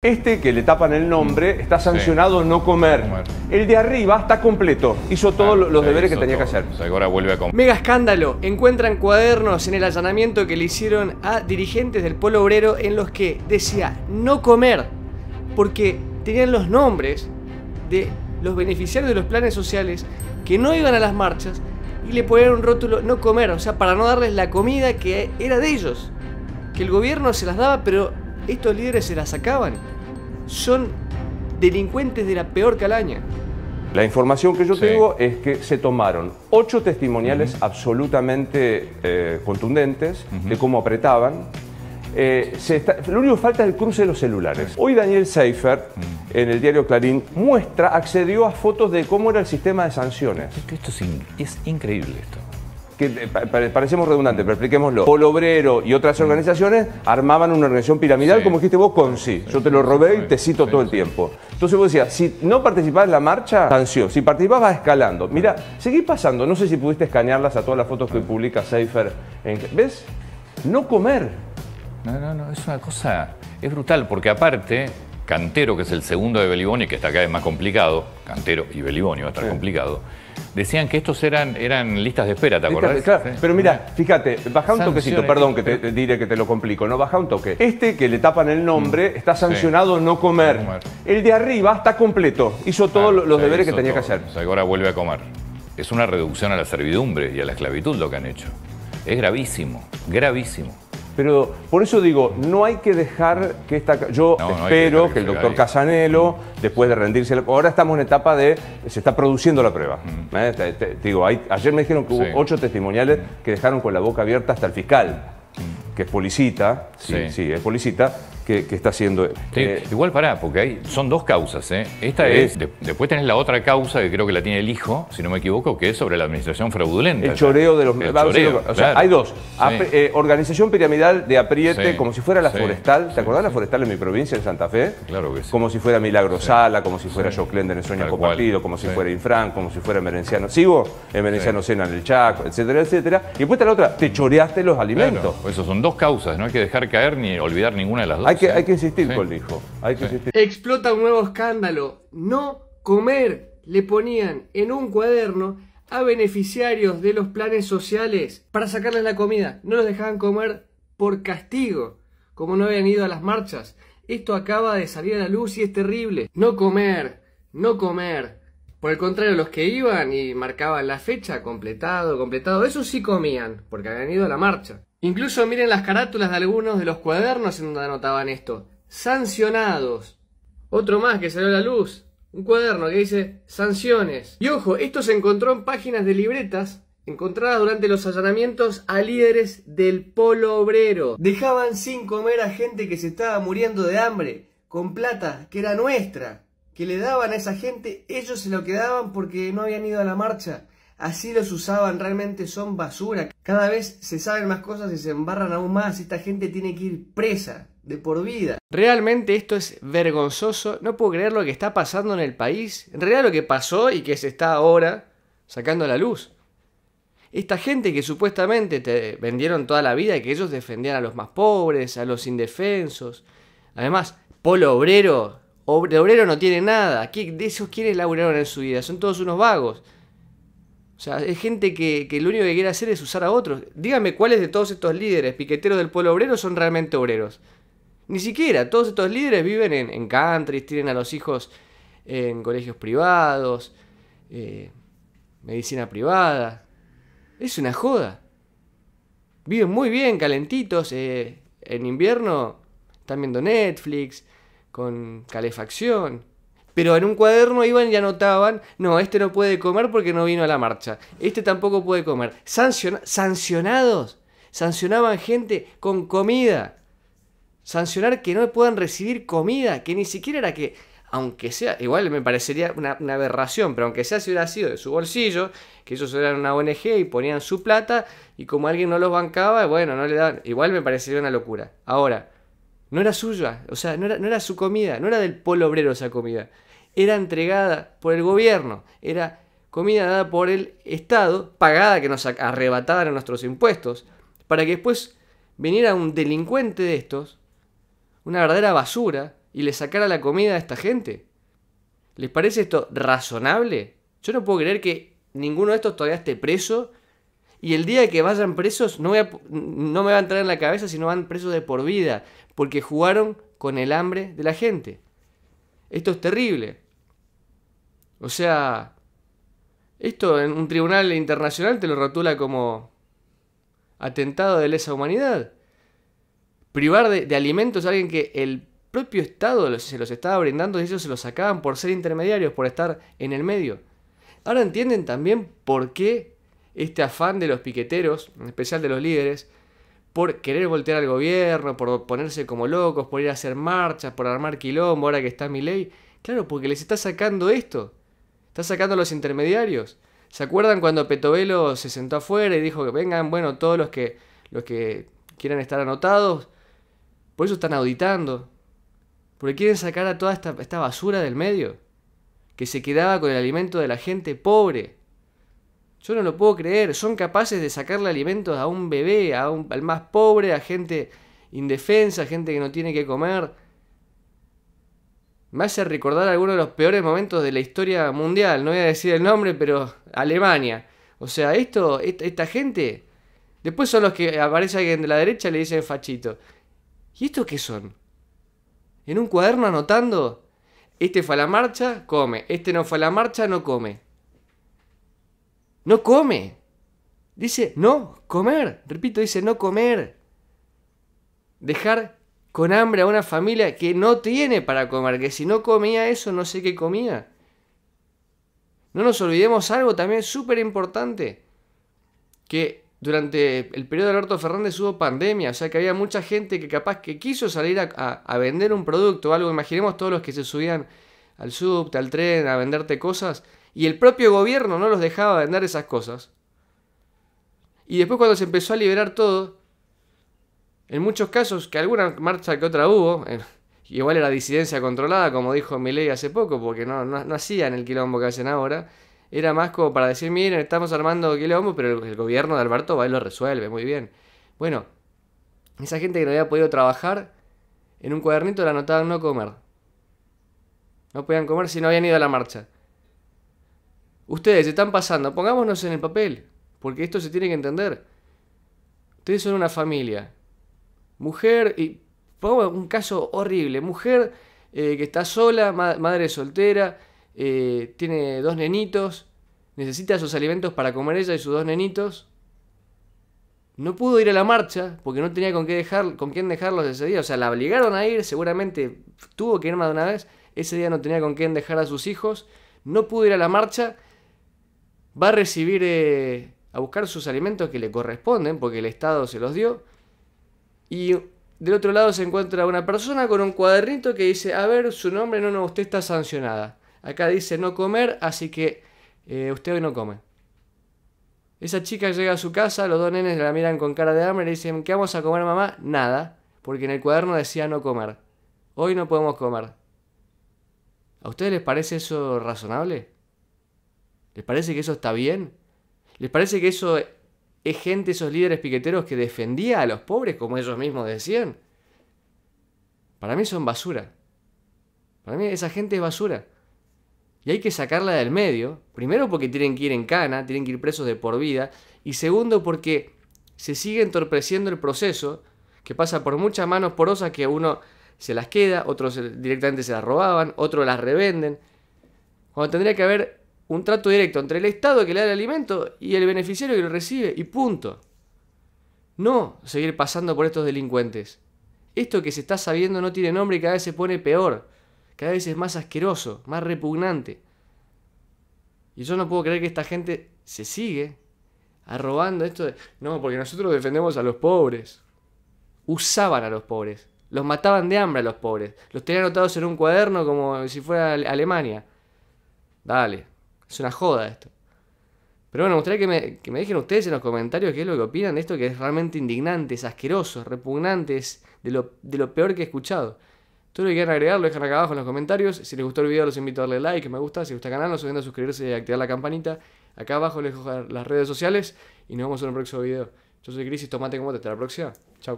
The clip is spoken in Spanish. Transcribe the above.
Este que le tapan el nombre mm. está sancionado no comer. El de arriba está completo. Hizo todos los deberes que tenía que hacer. ahora vuelve a Mega escándalo. Encuentran cuadernos en el allanamiento que le hicieron a dirigentes del pueblo Obrero en los que decía no comer porque tenían los nombres de los beneficiarios de los planes sociales que no iban a las marchas y le ponían un rótulo no comer, o sea, para no darles la comida que era de ellos. Que el gobierno se las daba, pero estos líderes se la sacaban. Son delincuentes de la peor calaña. La información que yo tengo es que se tomaron ocho testimoniales absolutamente eh, contundentes de cómo apretaban. Eh, lo único que falta es el cruce de los celulares. Hoy Daniel Seifer mm. en el diario Clarín, muestra, accedió a fotos de cómo era el sistema de sanciones. Esto, esto es increíble esto que eh, parecemos redundantes, pero expliquémoslo. Polo Obrero y otras mm. organizaciones armaban una organización piramidal, como dijiste vos, con sí. Yo te lo robé y te cito todo el tiempo. Entonces vos decías, si no participás en la marcha, sanción. Si participabas, vas escalando. Mira, seguí pasando. No sé si pudiste escanearlas a todas las fotos que publica Seifer. ¿Ves? No comer. No, no, no. Es una cosa. Es brutal, porque aparte Cantero, que es el segundo de Beliboni, que está acá es más complicado, Cantero y Beliboni va a estar complicado, decían que estos eran, eran listas de espera, ¿te acordás? claro, pero mira, fíjate, baja un toquecito, perdón que te, diré que te lo complico, no, baja un toque. Este que le tapan el nombre mm, está sancionado no, comer. El de arriba está completo, hizo todos los deberes que tenía que hacer. ahora vuelve a comer. Es una reducción a la servidumbre y a la esclavitud lo que han hecho. Es gravísimo, gravísimo. Pero por eso digo, no hay que dejar que esta... Yo espero que, el doctor Casanelo, mm. después de rendirse... ahora estamos en etapa de... Se está produciendo la prueba. Mm. ¿eh? digo, ayer me dijeron que hubo ocho testimoniales mm. que dejaron con la boca abierta hasta el fiscal, que es policita, sí, sí, sí es policita, que, está haciendo eh, igual pará, porque hay, son dos causas. ¿eh? Esta es, después tenés la otra causa que creo que la tiene el hijo, si no me equivoco, que es sobre la administración fraudulenta. El choreo de los... o sea, hay dos. Eh, organización piramidal de apriete, como si fuera la forestal. ¿Te acordás la forestal en mi provincia, en Santa Fe? Claro que sí. Como si fuera Milagrosala como si fuera Joe en el Sueño Compartido, como si fuera Infran, como si fuera Merenciano. ¿Sigo? En Merenciano Cena, en el Chaco, etcétera, etcétera. Y después está la otra, te choreaste los alimentos. Claro. eso son dos causas, no hay que dejar caer ni olvidar ninguna de las dos hay que insistir con hijo. Explota un nuevo escándalo. No comer le ponían en un cuaderno a beneficiarios de los planes sociales para sacarles la comida. No los dejaban comer por castigo, como no habían ido a las marchas. Esto acaba de salir a la luz y es terrible. No comer, no comer. Por el contrario, los que iban y marcaban la fecha, completado, completado, eso sí comían, porque habían ido a la marcha. Incluso miren las carátulas de algunos de los cuadernos en donde anotaban esto. Sancionados. Otro más que salió a la luz. Un cuaderno que dice sanciones. Y ojo, esto se encontró en páginas de libretas encontradas durante los allanamientos a líderes del polo obrero. Dejaban sin comer a gente que se estaba muriendo de hambre, con plata que era nuestra, que le daban a esa gente, ellos se lo quedaban porque no habían ido a la marcha así los usaban, realmente son basura. Cada vez se saben más cosas y se embarran aún más. Esta gente tiene que ir presa de por vida. Realmente esto es vergonzoso. No puedo creer lo que está pasando en el país. En realidad lo que pasó y que se está ahora sacando a la luz. Esta gente que supuestamente te vendieron toda la vida y que ellos defendían a los más pobres, a los indefensos. Además, polo obrero. obrero no tiene nada. de esos quiénes laburaron en su vida? Son todos unos vagos. O sea, es gente que, lo único que quiere hacer es usar a otros. Dígame cuáles de todos estos líderes piqueteros del pueblo obrero son realmente obreros. Ni siquiera, todos estos líderes viven en, countries, tienen a los hijos en colegios privados, eh, medicina privada. Es una joda. Viven muy bien, calentitos. Eh, en invierno están viendo Netflix, con calefacción pero en un cuaderno iban y anotaban, no, este no puede comer porque no vino a la marcha, este tampoco puede comer. sancionados, sancionaban gente con comida. Sancionar que no puedan recibir comida, que ni siquiera era que aunque sea, igual me parecería una, aberración, pero aunque sea si hubiera sido de su bolsillo, que ellos eran una ONG y ponían su plata, y como alguien no los bancaba, bueno, no le daban, igual me parecería una locura. Ahora, no era suya, o sea, no era, no era su comida, no era del polo obrero esa comida era entregada por el gobierno, era comida dada por el Estado, pagada, que nos arrebataran nuestros impuestos, para que después viniera un delincuente de estos, una verdadera basura, y le sacara la comida a esta gente. ¿Les parece esto razonable? Yo no puedo creer que ninguno de estos todavía esté preso. Y el día que vayan presos, no, no me va a entrar en la cabeza si no van presos de por vida, porque jugaron con el hambre de la gente. Esto es terrible. O sea, esto en un tribunal internacional te lo rotula como atentado de lesa humanidad. Privar de, alimentos a alguien que el propio Estado se los estaba brindando y ellos se los sacaban por ser intermediarios, por estar en el medio. Ahora entienden también por qué este afán de los piqueteros, en especial de los líderes, por querer voltear al gobierno, por ponerse como locos, por ir a hacer marchas, por armar quilombo ahora que está mi ley. Claro, porque les está sacando esto. Está sacando a los intermediarios. ¿Se acuerdan cuando Petovelo se sentó afuera y dijo que vengan, bueno, todos los que, los que quieran estar anotados? Por eso están auditando. Porque quieren sacar a toda esta, esta basura del medio. Que se quedaba con el alimento de la gente pobre. Yo no lo puedo creer. Son capaces de sacarle alimentos a un bebé, a un, al más pobre, a gente indefensa, a gente que no tiene que comer. Me hace recordar algunos de los peores momentos de la historia mundial. No voy a decir el nombre, pero Alemania. O sea, esto, esta, gente. Después son los que aparece alguien de la derecha y le dicen fachito. ¿Y estos qué son? ¿En un cuaderno anotando? Este fue a la marcha, come. Este no fue a la marcha, no come no come. Dice no comer. Repito, dice no comer. Dejar con hambre a una familia que no tiene para comer, que si no comía eso no sé qué comía. No nos olvidemos algo también súper importante, que durante el periodo de Alberto Fernández hubo pandemia, o sea que había mucha gente que capaz que quiso salir a, vender un producto o algo, imaginemos todos los que se subían al subte, al tren, a venderte cosas, y el propio gobierno no los dejaba vender esas cosas. Y después cuando se empezó a liberar todo, en muchos casos, que alguna marcha que otra hubo, igual era disidencia controlada, como dijo Milei hace poco, porque no, no, no, hacían el quilombo que hacen ahora, era más como para decir, miren, estamos armando quilombo, pero el, gobierno de Alberto va y lo resuelve, muy bien. Bueno, esa gente que no había podido trabajar, en un cuadernito la anotaban no comer. No podían comer si no habían ido a la marcha. Ustedes están pasando, pongámonos en el papel, porque esto se tiene que entender. Ustedes son una familia. Mujer, y pongo un caso horrible, mujer eh, que está sola, madre soltera, eh, tiene dos nenitos, necesita sus alimentos para comer ella y sus dos nenitos. No pudo ir a la marcha porque no tenía con, qué dejar, con quién dejarlos ese día. O sea, la obligaron a ir, seguramente tuvo que ir más de una vez. Ese día no tenía con quién dejar a sus hijos. No pudo ir a la marcha va a recibir eh, a buscar sus alimentos que le corresponden porque el Estado se los dio. Y del otro lado se encuentra una persona con un cuadernito que dice, a ver, su nombre, no, no, usted está sancionada. Acá dice no comer, así que eh, usted hoy no come. Esa chica llega a su casa, los dos nenes la miran con cara de hambre y le dicen, ¿qué vamos a comer mamá? Nada, porque en el cuaderno decía no comer. Hoy no podemos comer. ¿A ustedes les parece eso razonable? ¿Les parece que eso está bien? ¿Les parece que eso es gente, esos líderes piqueteros que defendía a los pobres como ellos mismos decían? Para mí son basura. Para mí esa gente es basura. Y hay que sacarla del medio, primero porque tienen que ir en cana, tienen que ir presos de por vida, y segundo porque se sigue entorpeciendo el proceso que pasa por muchas manos porosas que uno se las queda, otros directamente se las robaban, otros las revenden. Cuando tendría que haber un trato directo entre el Estado que le da el alimento y el beneficiario que lo recibe, y punto. No seguir pasando por estos delincuentes. Esto que se está sabiendo no tiene nombre y cada vez se pone peor, cada vez es más asqueroso, más repugnante. Y yo no puedo creer que esta gente se sigue arrobando esto No, porque nosotros defendemos a los pobres. Usaban a los pobres. Los mataban de hambre a los pobres. Los tenían anotados en un cuaderno como si fuera Alemania. Dale, es una joda esto. Pero bueno, me gustaría que me, dejen ustedes en los comentarios qué es lo que opinan de esto, que es realmente indignante, es asqueroso, repugnante, es de lo, de lo peor que he escuchado. Todo lo que quieran agregar lo dejan acá abajo en los comentarios. Si les gustó el video los invito a darle like, me gusta, si les gusta el canal, no se olviden de suscribirse y activar la campanita. Acá abajo les dejo las redes sociales y nos vemos en un próximo video. Yo soy Cris y tomate como te. Hasta la próxima. Chao.